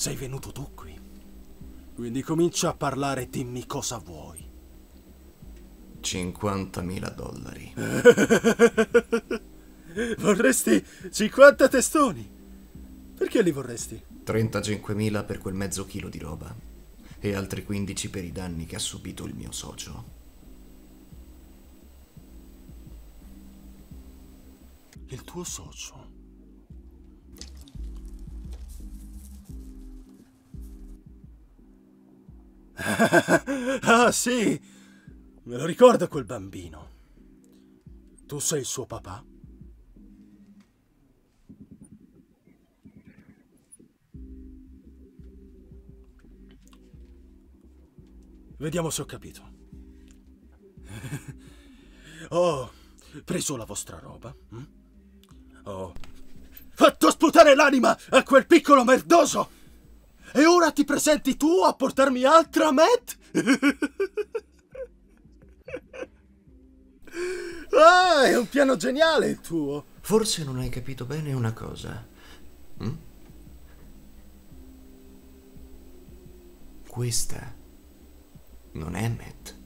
Sei venuto tu qui. Quindi comincia a parlare, dimmi cosa vuoi. 50.000 dollari. vorresti 50 testoni? Perché li vorresti? 35.000 per quel mezzo chilo di roba e altri 15 per i danni che ha subito il mio socio. Il tuo socio? ah sì, me lo ricordo quel bambino. Tu sei il suo papà? Vediamo se ho capito. ho preso la vostra roba. Hm? Ho fatto sputare l'anima a quel piccolo merdoso! E ora ti presenti tu a portarmi altra Matt? ah, è un piano geniale il tuo! Forse non hai capito bene una cosa. Hm? Questa non è Matt.